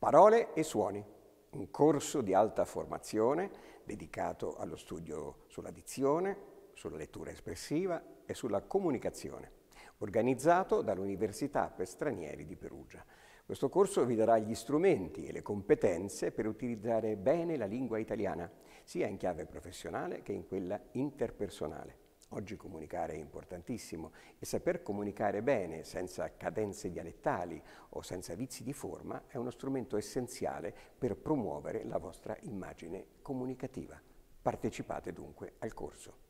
Parole e suoni, un corso di alta formazione dedicato allo studio sulla dizione, sulla lettura espressiva e sulla comunicazione, organizzato dall'Università per Stranieri di Perugia. Questo corso vi darà gli strumenti e le competenze per utilizzare bene la lingua italiana, sia in chiave professionale che in quella interpersonale. Oggi comunicare è importantissimo e saper comunicare bene, senza cadenze dialettali o senza vizi di forma, è uno strumento essenziale per promuovere la vostra immagine comunicativa. Partecipate dunque al corso.